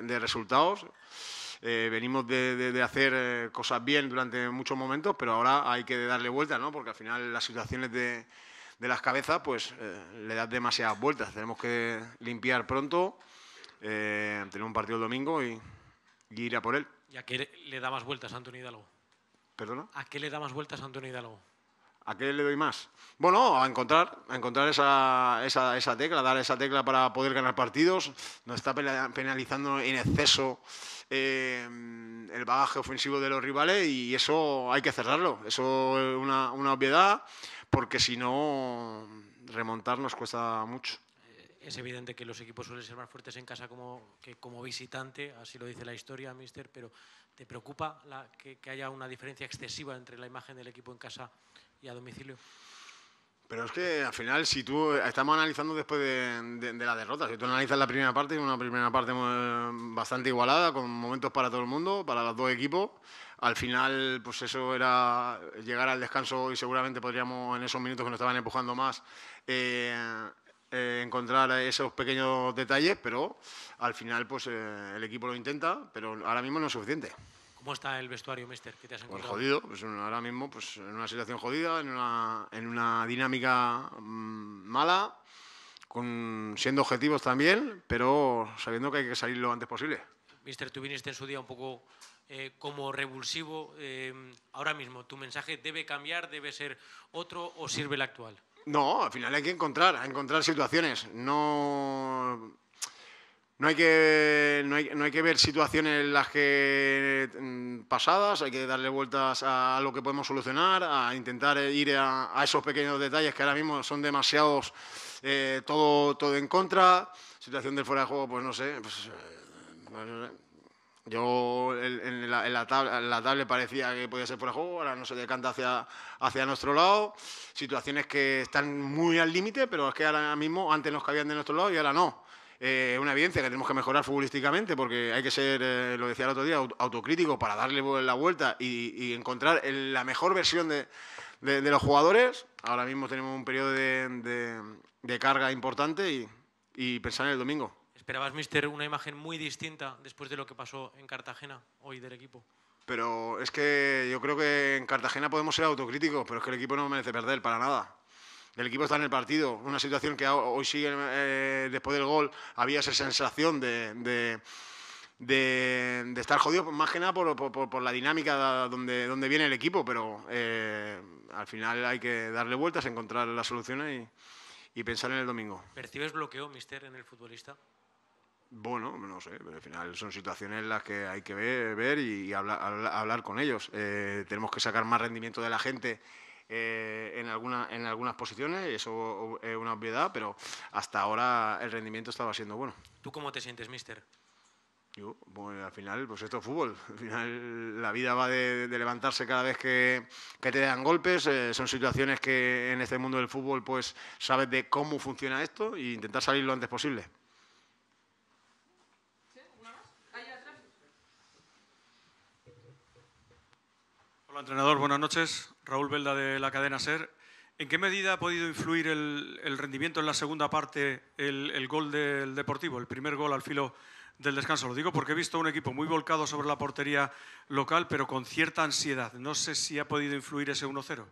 de, resultados. Eh, venimos de, de, de, hacer eh, cosas bien durante muchos momentos, pero ahora hay que darle vueltas, ¿no? Porque al final las situaciones de, de las cabezas, pues eh, le das demasiadas vueltas. Tenemos que limpiar pronto, eh, tener un partido el domingo y, ir a por él. ¿Y a qué le da más vueltas Antonio Hidalgo? ¿Perdona? ¿A qué le da más vueltas Antonio Hidalgo? ¿A qué le doy más? Bueno, a encontrar, a encontrar esa, esa, esa tecla, dar esa tecla para poder ganar partidos. Nos está penalizando en exceso eh, el bagaje ofensivo de los rivales y eso hay que cerrarlo. Eso es una, obviedad porque si no, remontar nos cuesta mucho eh, es evidente que los equipos suelen ser más fuertes en casa como, que como visitante, así lo dice la historia, mister, pero ¿te preocupa que, haya una diferencia excesiva entre la imagen del equipo en casa y a domicilio. Pero es que al final, si tú eh, estamos analizando después de, la derrota, si tú analizas la primera parte, una primera parte bastante igualada, con momentos para todo el mundo, para los dos equipos. Al final, pues eso era llegar al descanso y seguramente podríamos, en esos minutos que nos estaban empujando más, eh, eh, encontrar esos pequeños detalles, pero al final, pues el equipo lo intenta, pero ahora mismo no es suficiente. ¿Cómo está el vestuario, Mister? ¿Qué te has pues encontrado? jodido, pues ahora mismo pues, en una situación jodida, en una, en una dinámica mm, mala, con, siendo objetivos también, pero sabiendo que hay que salir lo antes posible. Mister, tú viniste en su día un poco eh, como revulsivo. Em, ahora mismo, ¿tu mensaje debe cambiar, debe ser otro o sirve el actual? No, al final hay que encontrar, encontrar situaciones. No no hay, que, no hay, que ver situaciones en las que mm, pasadas, hay que darle vueltas a, lo que podemos solucionar, a intentar ir a, esos pequeños detalles que ahora mismo son demasiados, eh, todo, todo en contra. Situación del fuera de juego, pues no sé. Pues, eh, yo en la, la tabla, parecía que podía ser fuera de juego, ahora no se decanta hacia, hacia nuestro lado. Situaciones que están muy al límite, pero es que ahora mismo antes nos cabían de nuestro lado y ahora no. Eh, una evidencia que tenemos que mejorar futbolísticamente porque hay que ser, eh, lo decía el otro día, autocrítico para darle la vuelta y, encontrar la mejor versión de, los jugadores. Ahora mismo tenemos un periodo de, carga importante y, y pensar en el domingo. ¿Esperabas, Mister, una imagen muy distinta después de lo que pasó en Cartagena hoy del equipo? Pero es que yo creo que en Cartagena podemos ser autocríticos, pero es que el equipo no merece perder para nada el equipo está en el partido. Una situación que hoy sigue, eh, después del gol, había esa sensación de, de de, estar jodido, más que nada por, por, por, la dinámica donde, donde viene el equipo, pero eh, al final hay que darle vueltas, encontrar las soluciones y, y, pensar en el domingo. ¿Percibes bloqueo, mister, en el futbolista? Bueno, no sé, pero al final son situaciones en las que hay que ver, y, hablar, con ellos. Eh, tenemos que sacar más rendimiento de la gente eh, en, alguna, en algunas posiciones, eso eh, es una obviedad, pero hasta ahora el rendimiento estaba siendo bueno. ¿Tú cómo te sientes, mister? Yo, bueno, pues, al final, pues esto es fútbol. Al final, la vida va de, de levantarse cada vez que, que te dan golpes. Eh, son situaciones que en este mundo del fútbol, pues sabes de cómo funciona esto e intentar salir lo antes posible. Hola, entrenador, buenas noches. Raúl Velda de la cadena SER. ¿En qué medida ha podido influir el, rendimiento en la segunda parte el, gol del Deportivo, el primer gol al filo del descanso? Lo digo porque he visto un equipo muy volcado sobre la portería local, pero con cierta ansiedad. No sé si ha podido influir ese 1-0.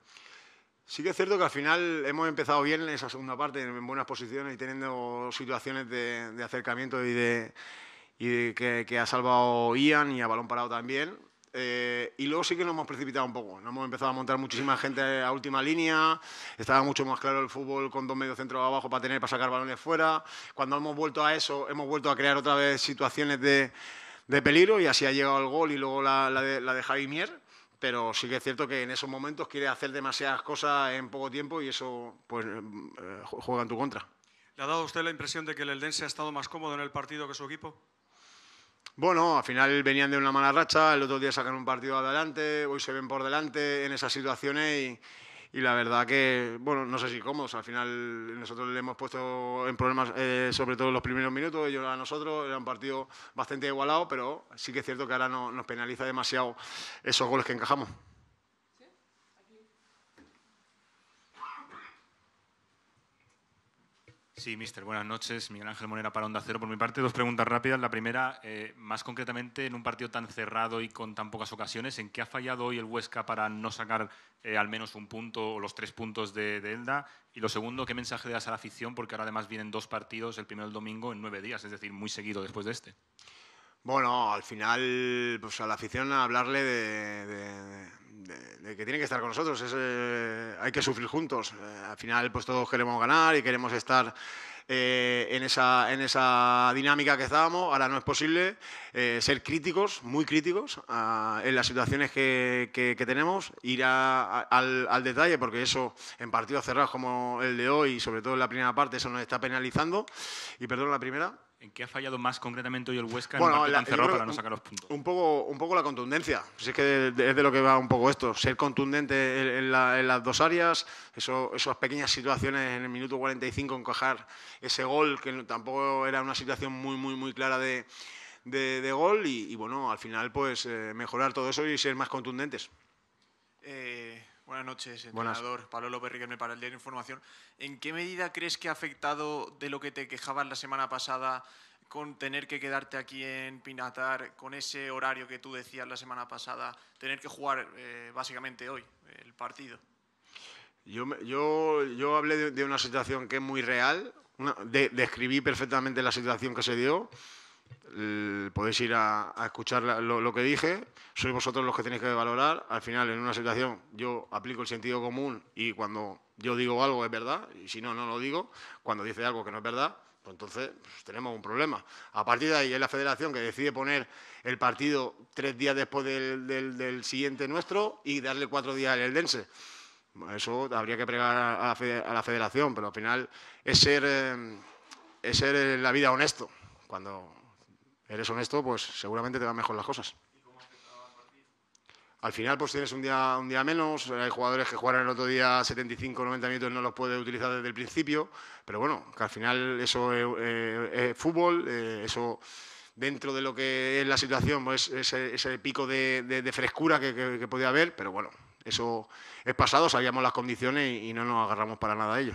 Sí que es cierto que al final hemos empezado bien en esa segunda parte, en buenas posiciones y teniendo situaciones de, acercamiento y de, que, que, ha salvado Ian y a balón parado también. Eh, y luego sí que nos hemos precipitado un poco. Nos hemos empezado a montar muchísima gente a última línea. Estaba mucho más claro el fútbol con dos centros abajo para tener para sacar balones fuera. Cuando hemos vuelto a eso, hemos vuelto a crear otra vez situaciones de, peligro y así ha llegado el gol y luego la, de, la Javi Pero sí que es cierto que en esos momentos quiere hacer demasiadas cosas en poco tiempo y eso pues, eh, juega en tu contra. ¿Le ha dado usted la impresión de que el Eldense ha estado más cómodo en el partido que su equipo? Bueno, al final venían de una mala racha, el otro día sacaron un partido adelante, hoy se ven por delante en esas situaciones y, la verdad que, bueno, no sé si cómodos, al final nosotros le hemos puesto en problemas eh, sobre todo en los primeros minutos, ellos a nosotros, era un partido bastante igualado, pero sí que es cierto que ahora nos penaliza demasiado esos goles que encajamos. Sí, mister, buenas noches. Miguel Ángel Monera para Onda Cero. Por mi parte, dos preguntas rápidas. La primera, eh, más concretamente, en un partido tan cerrado y con tan pocas ocasiones, ¿en qué ha fallado hoy el Huesca para no sacar eh, al menos un punto o los tres puntos de, Elda? Y lo segundo, ¿qué mensaje das a la afición? Porque ahora además vienen dos partidos, el primero el domingo, en nueve días, es decir, muy seguido después de este. Bueno, al final, pues a la afición hablarle de que tiene que estar con nosotros. Es, eh, hay que sufrir juntos. Eh, al final, pues todos queremos ganar y queremos estar eh, en, esa, en esa dinámica que estábamos. Ahora no es posible ser críticos, muy críticos, a, ah, en las situaciones que, que, tenemos, ir al, al, detalle, porque eso en partidos cerrados como el de hoy, sobre todo en la primera parte, eso nos está penalizando. Y perdón, la primera. ¿En qué ha fallado más concretamente hoy el Huesca en bueno, la, para no sacar los puntos? Un poco, un poco la contundencia. Si es que de, es de lo que va un poco esto. Ser contundente en, las dos áreas, eso, esas pequeñas situaciones en el minuto 45, encajar ese gol, que tampoco era una situación muy, muy, muy clara de, gol. Y, bueno, al final, pues eh, mejorar todo eso y ser más contundentes. Eh, Buenas noches, entrenador. Buenas. Pablo López Riquelme para el diario Información. ¿En qué medida crees que ha afectado de lo que te quejabas la semana pasada con tener que quedarte aquí en Pinatar, con ese horario que tú decías la semana pasada, tener que jugar eh, básicamente hoy el partido? Yo, yo, yo hablé de, una situación que es muy real, de, describí perfectamente la situación que se dio eh, podéis ir a, escuchar lo, que dije, sois vosotros los que tenéis que valorar. Al final, en una situación, yo aplico el sentido común y cuando yo digo algo es verdad, y si no, no lo digo. Cuando dice algo que no es verdad, pues entonces pues, tenemos un problema. A partir de ahí es la federación que decide poner el partido tres días después del, siguiente nuestro y darle cuatro días al Eldense. Eso habría que pregar a la, federación, pero al final es ser, eh, es ser eh, la vida honesto. Cuando eres honesto, pues seguramente te van mejor las cosas. Al final, pues tienes un día, un día menos. Hay jugadores que jugaron el otro día 75, 90 minutos, y no los puedes utilizar desde el principio. Pero bueno, que al final eso eh, eh, es, fútbol, eh, eso dentro de lo que es la situación, pues ese, pico de, frescura que, podía haber. Pero bueno, eso es pasado, sabíamos las condiciones y, y no nos agarramos para nada a ello.